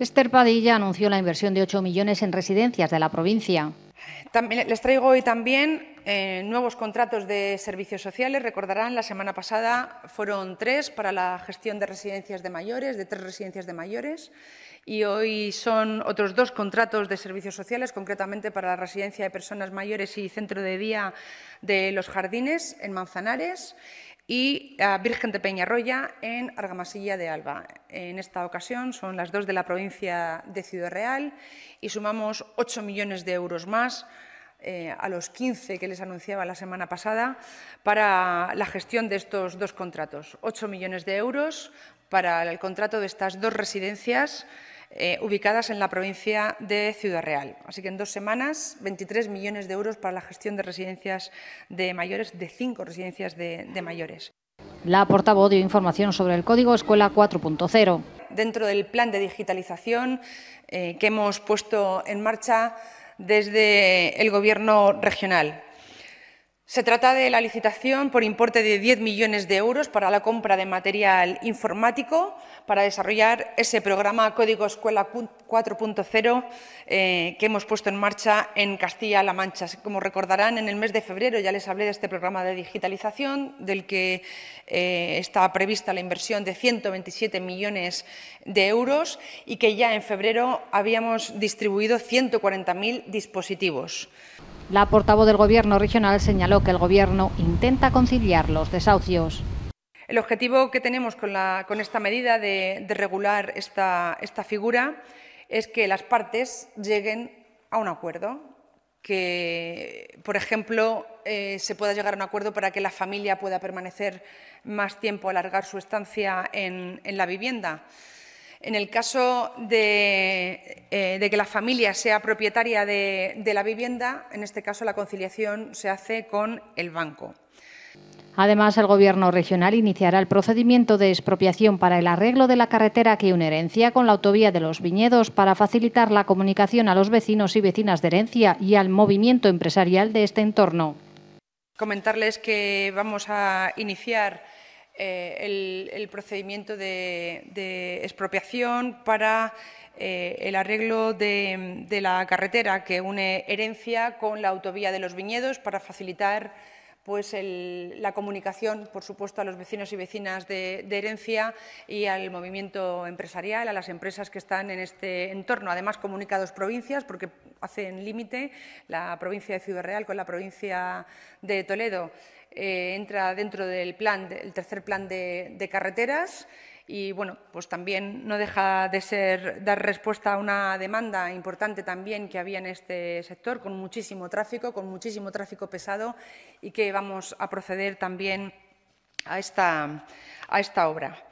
Esther Padilla anunció la inversión de 8 millones en residencias de la provincia. les traigo hoy también eh, nuevos contratos de servicios sociales. Recordarán, la semana pasada fueron tres para la gestión de residencias de mayores, de tres residencias de mayores, y hoy son otros dos contratos de servicios sociales, concretamente para la residencia de personas mayores y centro de día de los jardines en Manzanares y a Virgen de Peñarroya en Argamasilla de Alba. En esta ocasión son las dos de la provincia de Ciudad Real y sumamos 8 millones de euros más eh, a los 15 que les anunciaba la semana pasada para la gestión de estos dos contratos. 8 millones de euros para el contrato de estas dos residencias eh, ubicadas en la provincia de Ciudad Real. Así que en dos semanas, 23 millones de euros para la gestión de residencias de mayores, de cinco residencias de, mayores. La portavoz dio información sobre el Código Escuela 4.0. Dentro del plan de digitalización eh, que hemos puesto en marcha desde el Gobierno regional. Se trata de la licitación por importe de 10 millones de euros para la compra de material informático para desarrollar ese programa Código Escuela 4.0 eh, que hemos puesto en marcha en Castilla-La Mancha. Como recordarán, en el mes de febrero ya les hablé de este programa de digitalización del que eh, está prevista la inversión de 127 millones de euros y que ya en febrero habíamos distribuido 140.000 dispositivos. La portavoz del Gobierno regional señaló que el Gobierno intenta conciliar los desahucios. El objetivo que tenemos con, esta medida de, regular esta, figura es que las partes lleguen a un acuerdo, que, por ejemplo, eh, se pueda llegar a un acuerdo para que la familia pueda permanecer más tiempo, alargar su estancia en la vivienda. En el caso eh, de, que la familia sea propietaria de, de la vivienda, en este caso la conciliación se hace con el banco. Además, el Gobierno regional iniciará el procedimiento de expropiación para el arreglo de la carretera que une Herencia con la autovía de los viñedos para facilitar la comunicación a los vecinos y vecinas de Herencia y al movimiento empresarial de este entorno. Comentarles que vamos a iniciar eh, el, procedimiento de, expropiación para eh, el arreglo de, la carretera que une Herencia con la autovía de los viñedos para facilitar pues la comunicación, por supuesto, a los vecinos y vecinas de, de, Herencia y al movimiento empresarial, a las empresas que están en este entorno. Además, comunica dos provincias, porque hacen límite la provincia de Ciudad Real con la provincia de Toledo. Eh, entra dentro del plan, tercer plan de, de, carreteras y bueno, pues también no deja de ser dar respuesta a una demanda importante también que había en este sector con muchísimo tráfico, con muchísimo tráfico pesado y que vamos a proceder también a esta, a esta obra.